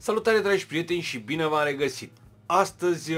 Salutare dragi prieteni și bine v-am regăsit! Astăzi,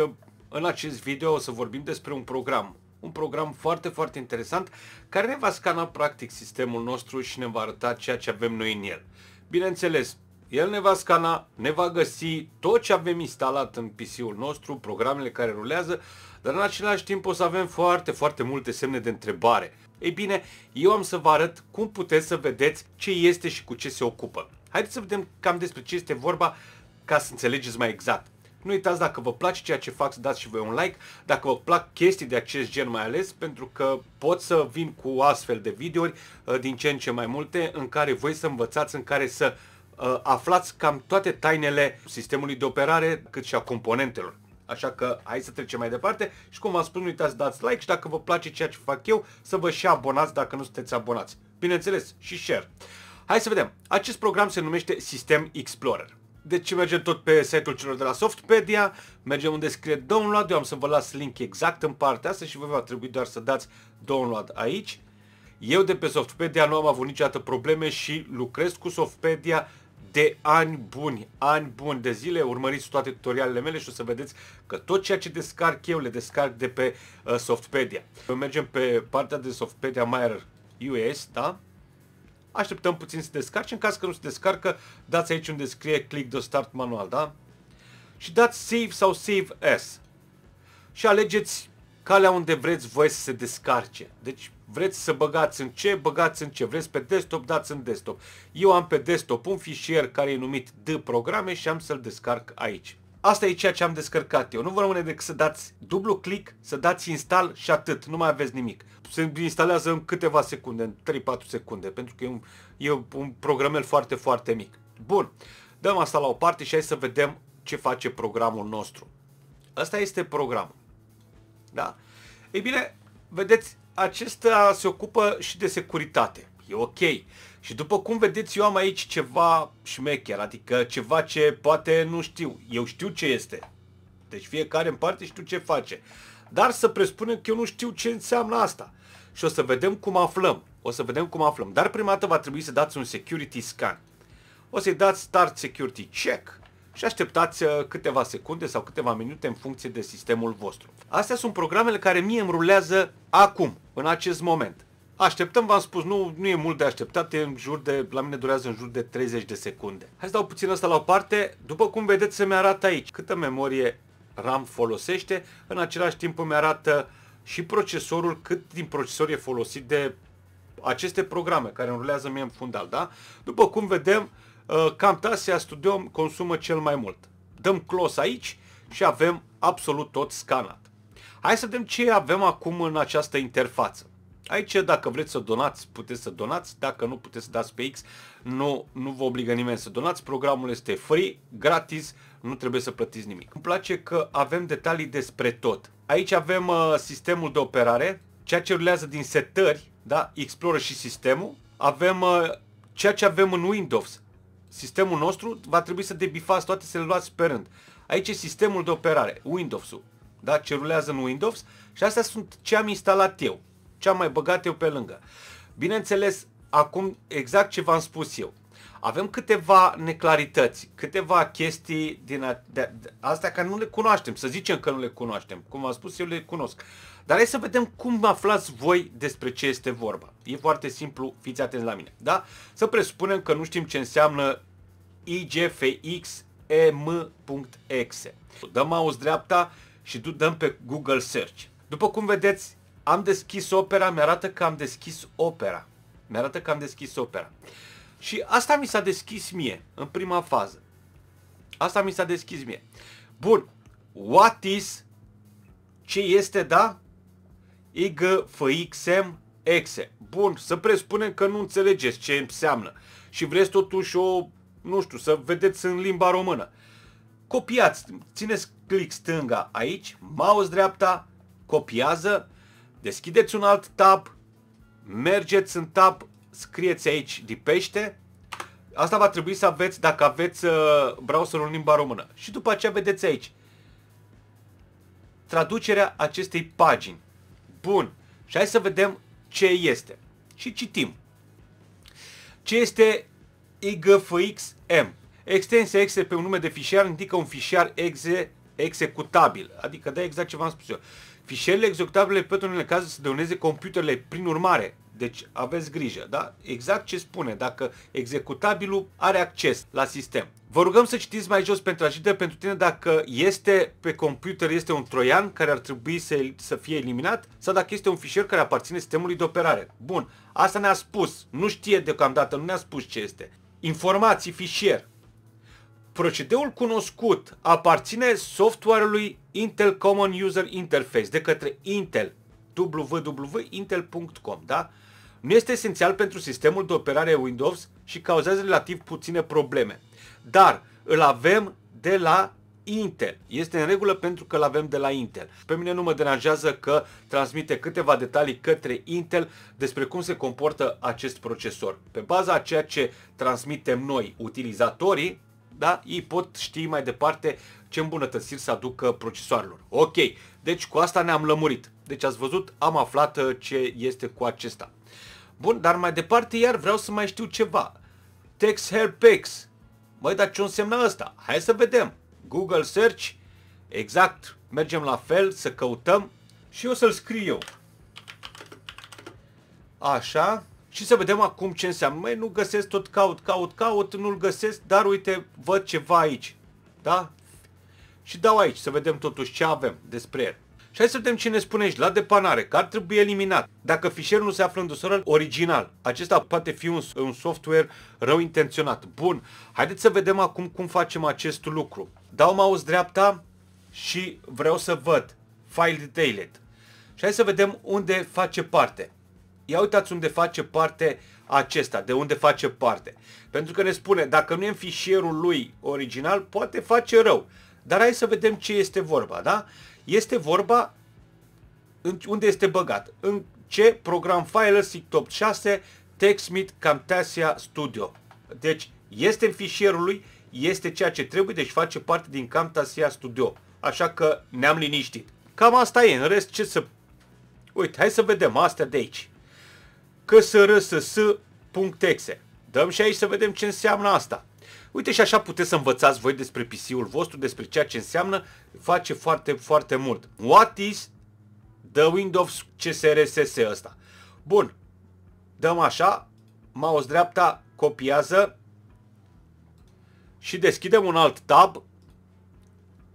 în acest video, o să vorbim despre un program. Un program foarte, foarte interesant care ne va scana practic sistemul nostru și ne va arăta ceea ce avem noi în el. Bineînțeles, el ne va scana, ne va găsi tot ce avem instalat în PC-ul nostru, programele care rulează, dar în același timp o să avem foarte, foarte multe semne de întrebare. Ei bine, eu am să vă arăt cum puteți să vedeți ce este și cu ce se ocupă. Haideți să vedem cam despre ce este vorba ca să înțelegeți mai exact. Nu uitați dacă vă place ceea ce fac, să dați și voi un like, dacă vă plac chestii de acest gen mai ales, pentru că pot să vin cu astfel de videouri uh, din ce în ce mai multe în care voi să învățați, în care să uh, aflați cam toate tainele sistemului de operare, cât și a componentelor. Așa că hai să trecem mai departe și cum v-am spus, nu uitați dați like și dacă vă place ceea ce fac eu, să vă și abonați dacă nu sunteți abonați. Bineînțeles, și share. Hai să vedem. Acest program se numește System Explorer. Deci mergem tot pe site-ul celor de la Softpedia, mergem unde scrie download, eu am să vă las link exact în partea asta și vă va trebui doar să dați download aici. Eu de pe Softpedia nu am avut niciodată probleme și lucrez cu Softpedia de ani buni, ani buni de zile. Urmăriți toate tutorialele mele și o să vedeți că tot ceea ce descarc eu le descarc de pe uh, Softpedia. Mergem pe partea de Softpedia Myer US, da? Așteptăm puțin să descarce. În caz că nu se descarcă, dați aici unde scrie click de start manual, da? Și dați save sau save as. Și alegeți calea unde vreți voi să se descarce. Deci vreți să băgați în ce, băgați în ce. Vreți pe desktop, dați în desktop. Eu am pe desktop un fișier care e numit D programe și am să-l descarc aici. Asta e ceea ce am descărcat eu. Nu vă rămâne decât să dați dublu click, să dați install și atât. Nu mai aveți nimic. Se instalează în câteva secunde, în 3-4 secunde, pentru că e un, e un programel foarte, foarte mic. Bun, dăm asta la o parte și hai să vedem ce face programul nostru. Asta este programul. Da? Ei bine, vedeți, acesta se ocupă și de securitate. E ok. Și după cum vedeți, eu am aici ceva șmecher, adică ceva ce poate nu știu. Eu știu ce este. Deci fiecare în parte știu ce face. Dar să presupunem că eu nu știu ce înseamnă asta. Și o să vedem cum aflăm. O să vedem cum aflăm. Dar prima dată va trebui să dați un security scan. O să-i dați start security check și așteptați uh, câteva secunde sau câteva minute în funcție de sistemul vostru. Astea sunt programele care mie îmi rulează acum, în acest moment. Așteptăm, v-am spus, nu, nu e mult de așteptat, e în jur de, la mine durează în jur de 30 de secunde. Hai să dau puțin asta la o parte, după cum vedeți se mi-arată aici câtă memorie RAM folosește, în același timp îmi arată și procesorul, cât din procesor e folosit de aceste programe care înrulează mie în fundal, da? După cum vedem, Uh, Camtasia Studio consumă cel mai mult. Dăm close aici și avem absolut tot scanat. Hai să vedem ce avem acum în această interfață. Aici, dacă vreți să donați, puteți să donați. Dacă nu puteți să dați pe X, nu, nu vă obligă nimeni să donați. Programul este free, gratis, nu trebuie să plătiți nimic. Îmi place că avem detalii despre tot. Aici avem uh, sistemul de operare, ceea ce rulează din setări, da? Explorer și sistemul. Avem uh, ceea ce avem în Windows, sistemul nostru va trebui să debifați toate, să le luați pe rând. Aici e sistemul de operare, Windows-ul. Da? Ce rulează în Windows și astea sunt ce am instalat eu, ce am mai băgat eu pe lângă. Bineînțeles, acum exact ce v-am spus eu. Avem câteva neclarități, câteva chestii din a, de, de, astea care nu le cunoaștem, să zicem că nu le cunoaștem. Cum v am spus, eu le cunosc. Dar hai să vedem cum aflați voi despre ce este vorba. E foarte simplu, fiți atenți la mine. Da? Să presupunem că nu știm ce înseamnă igfxm.exe. Dăm mouse dreapta și dăm pe Google Search. După cum vedeți, am deschis opera, mi-arată că am deschis opera. Mi-arată că am deschis opera. Și asta mi s-a deschis mie, în prima fază. Asta mi s-a deschis mie. Bun. What is? Ce este, da? y, fxm, exe. Bun, să presupunem că nu înțelegeți ce înseamnă și vreți totuși o, nu știu, să vedeți în limba română. Copiați, țineți click stânga aici, mouse dreapta, copiază, deschideți un alt tab, mergeți în tab, scrieți aici de pește. Asta va trebui să aveți dacă aveți uh, browserul în limba română. Și după aceea vedeți aici traducerea acestei pagini. Bun. Și hai să vedem ce este. Și citim. Ce este IGFXM? Extensia exe pe un nume de fișier indică un fișier exe executabil. Adică da exact ce v-am spus eu. Fișierele executabile pot în unele cazuri să dăuneze computerele. Prin urmare, deci aveți grijă, da? Exact ce spune, dacă executabilul are acces la sistem. Vă rugăm să citiți mai jos pentru a ști pentru tine dacă este pe computer, este un troian care ar trebui să, să fie eliminat sau dacă este un fișier care aparține sistemului de operare. Bun, asta ne-a spus, nu știe deocamdată, nu ne-a spus ce este. Informații, fișier. Procedeul cunoscut aparține software-ului Intel Common User Interface de către Intel www.intel.com, da? nu este esențial pentru sistemul de operare Windows și cauzează relativ puține probleme. Dar îl avem de la Intel. Este în regulă pentru că îl avem de la Intel. Pe mine nu mă deranjează că transmite câteva detalii către Intel despre cum se comportă acest procesor. Pe baza a ceea ce transmitem noi, utilizatorii, da, ei pot ști mai departe ce îmbunătățiri să aducă procesoarelor. Ok, deci cu asta ne-am lămurit. Deci ați văzut, am aflat uh, ce este cu acesta. Bun, dar mai departe iar vreau să mai știu ceva. Text help X. Măi, dar ce însemna asta? Hai să vedem. Google search. Exact. Mergem la fel să căutăm și o să-l scriu eu. Așa. Și să vedem acum ce înseamnă. Măi, nu găsesc tot caut, caut, caut, nu-l găsesc, dar uite, văd ceva aici. Da? Și dau aici să vedem totuși ce avem despre el. Și hai să vedem ce ne spune aici, la depanare, că ar trebui eliminat. Dacă fișierul nu se află în dosarul original, acesta poate fi un, un software rău intenționat. Bun, haideți să vedem acum cum facem acest lucru. Dau mouse dreapta și vreau să văd File Detailed. Și hai să vedem unde face parte. Ia uitați unde face parte acesta, de unde face parte. Pentru că ne spune, dacă nu e în fișierul lui original, poate face rău. Dar hai să vedem ce este vorba, da? este vorba unde este băgat, în ce program file SIG Top 6 TechSmith Camtasia Studio. Deci este în fișierul lui, este ceea ce trebuie, deci face parte din Camtasia Studio. Așa că ne-am liniștit. Cam asta e, în rest ce să... Uite, hai să vedem astea de aici. Căsărâsăs.exe. Dăm și aici să vedem ce înseamnă asta. Uite și așa puteți să învățați voi despre PC-ul vostru, despre ceea ce înseamnă, face foarte, foarte mult. What is the Windows CSRSS ăsta? Bun, dăm așa, mouse dreapta, copiază și deschidem un alt tab,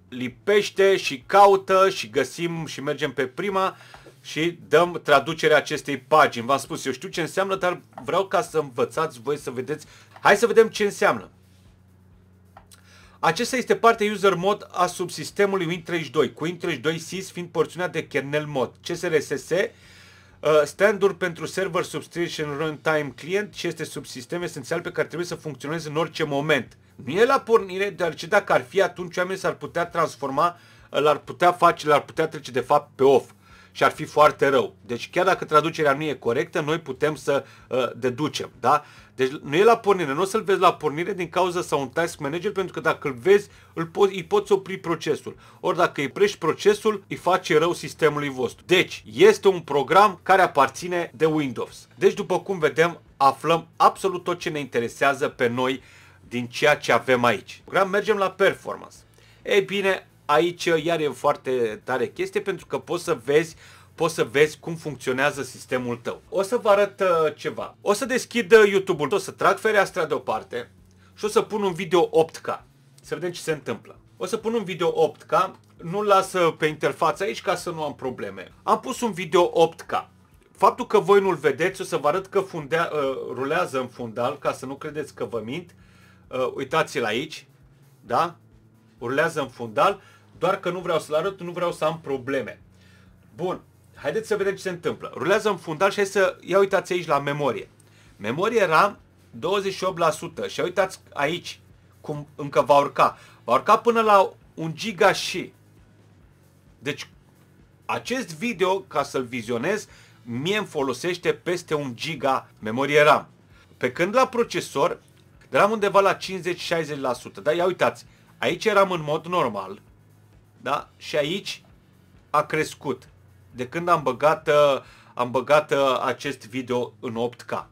lipește și caută și găsim și mergem pe prima și dăm traducerea acestei pagini. V-am spus, eu știu ce înseamnă, dar vreau ca să învățați voi să vedeți. Hai să vedem ce înseamnă. Acesta este partea user mod a subsistemului Win32, cu Win32 sys fiind porțiunea de kernel mod, CSRSS, uh, standuri pentru server subscription runtime client și este subsistem esențial pe care trebuie să funcționeze în orice moment. Nu e la pornire, deoarece dacă ar fi atunci oamenii s-ar putea transforma, l-ar putea face, l-ar putea trece de fapt pe off și ar fi foarte rău. Deci chiar dacă traducerea nu e corectă, noi putem să uh, deducem. Da? Deci nu e la pornire, nu o să-l vezi la pornire din cauza sau un task manager, pentru că dacă îl vezi, îl po- îi poți opri procesul. Ori dacă îi prești procesul, îi face rău sistemului vostru. Deci, este un program care aparține de Windows. Deci, după cum vedem, aflăm absolut tot ce ne interesează pe noi din ceea ce avem aici. Program mergem la performance. Ei bine, aici iar e foarte tare chestie pentru că poți să vezi poți să vezi cum funcționează sistemul tău. O să vă arăt uh, ceva. O să deschid uh, YouTube-ul, o să trag fereastra deoparte și o să pun un video 8K. Să vedem ce se întâmplă. O să pun un video 8K, nu-l las uh, pe interfață aici ca să nu am probleme. Am pus un video 8K. Faptul că voi nu-l vedeți, o să vă arăt că fundea, uh, rulează în fundal, ca să nu credeți că vă mint. Uh, uitați-l aici, da? Rulează în fundal, doar că nu vreau să-l arăt, nu vreau să am probleme. Bun, Haideți să vedem ce se întâmplă. Rulează în fundal și hai să... Ia uitați aici la memorie. Memorie era 28% și uitați aici cum încă va urca. Va urca până la 1 giga și. Deci acest video, ca să-l vizionez, mie îmi folosește peste 1 giga memorie RAM. Pe când la procesor, eram la undeva la 50-60%. Da? Ia uitați, aici eram în mod normal da? și aici a crescut de când am băgat, uh, am băgat uh, acest video în 8K.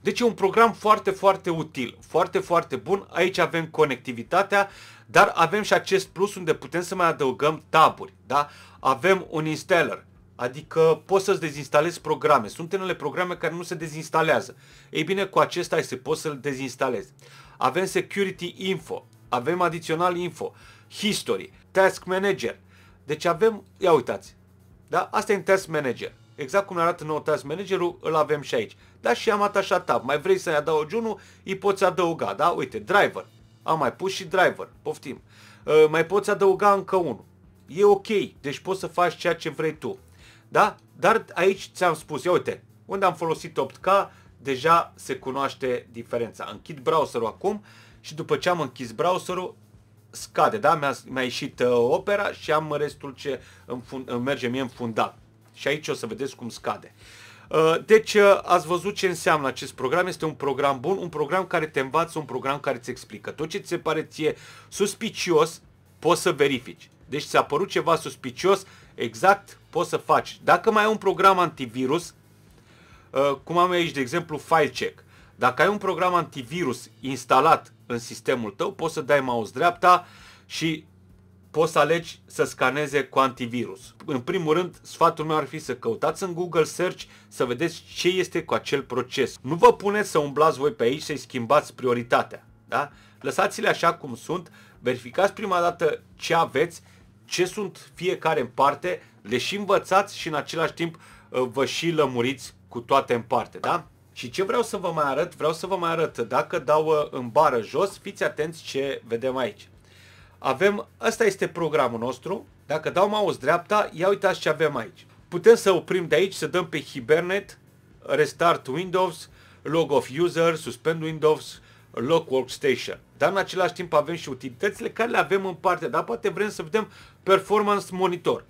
Deci e un program foarte, foarte util, foarte, foarte bun. Aici avem conectivitatea, dar avem și acest plus unde putem să mai adăugăm taburi. Da? Avem un installer, adică poți să-ți dezinstalezi programe. Sunt unele programe care nu se dezinstalează. Ei bine, cu acesta se poți să-l dezinstalezi. Avem Security Info, avem adițional info, History, Task Manager. Deci avem, ia uitați, da? Asta e în task manager. Exact cum arată nou task managerul, îl avem și aici. Da? Și am atașat tab. Mai vrei să-i adaugi unul, îi poți adăuga. Da? Uite, driver. Am mai pus și driver. Poftim. Uh, mai poți adăuga încă unul. E ok. Deci poți să faci ceea ce vrei tu. Da? Dar aici ți-am spus, ia uite, unde am folosit 8K, deja se cunoaște diferența. Închid browserul acum și după ce am închis browserul, scade, da? Mi-a, mi-a ieșit uh, opera și am restul ce îmi, fun- îmi merge mie în fundal. Și aici o să vedeți cum scade. Uh, deci uh, ați văzut ce înseamnă acest program, este un program bun, un program care te învață, un program care îți explică. Tot ce ți se pare ție suspicios, poți să verifici. Deci ți-a părut ceva suspicios, exact poți să faci. Dacă mai ai un program antivirus, uh, cum am aici de exemplu FileCheck, dacă ai un program antivirus instalat în sistemul tău, poți să dai mouse dreapta și poți să alegi să scaneze cu antivirus. În primul rând, sfatul meu ar fi să căutați în Google Search să vedeți ce este cu acel proces. Nu vă puneți să umblați voi pe aici să-i schimbați prioritatea. Da? Lăsați-le așa cum sunt, verificați prima dată ce aveți, ce sunt fiecare în parte, le și învățați și în același timp uh, vă și lămuriți cu toate în parte. Da? Și ce vreau să vă mai arăt? Vreau să vă mai arăt, dacă dau uh, în bară jos, fiți atenți ce vedem aici. Avem, ăsta este programul nostru, dacă dau mouse dreapta, ia uitați ce avem aici. Putem să oprim de aici, să dăm pe Hibernate, Restart Windows, Log of User, Suspend Windows, Lock Workstation. Dar în același timp avem și utilitățile care le avem în parte, dar poate vrem să vedem Performance Monitor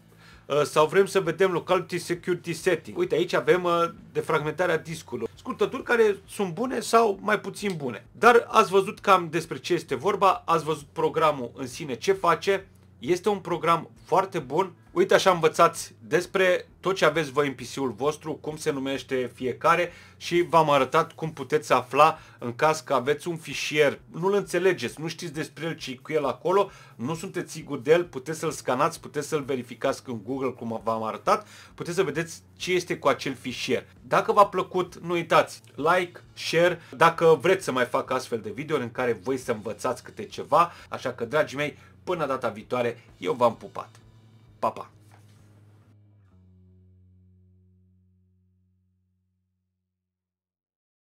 uh, sau vrem să vedem Locality Security Setting. Uite, aici avem uh, defragmentarea discului scurtături care sunt bune sau mai puțin bune. Dar ați văzut cam despre ce este vorba, ați văzut programul în sine ce face, este un program foarte bun, Uite așa învățați despre tot ce aveți voi în PC-ul vostru, cum se numește fiecare și v-am arătat cum puteți afla în caz că aveți un fișier, nu-l înțelegeți, nu știți despre el, e cu el acolo, nu sunteți siguri de el, puteți să-l scanați, puteți să-l verificați în Google cum v-am arătat, puteți să vedeți ce este cu acel fișier. Dacă v-a plăcut, nu uitați, like, share, dacă vreți să mai fac astfel de video în care voi să învățați câte ceva, așa că dragii mei, până data viitoare, eu v-am pupat! Papa. Pa.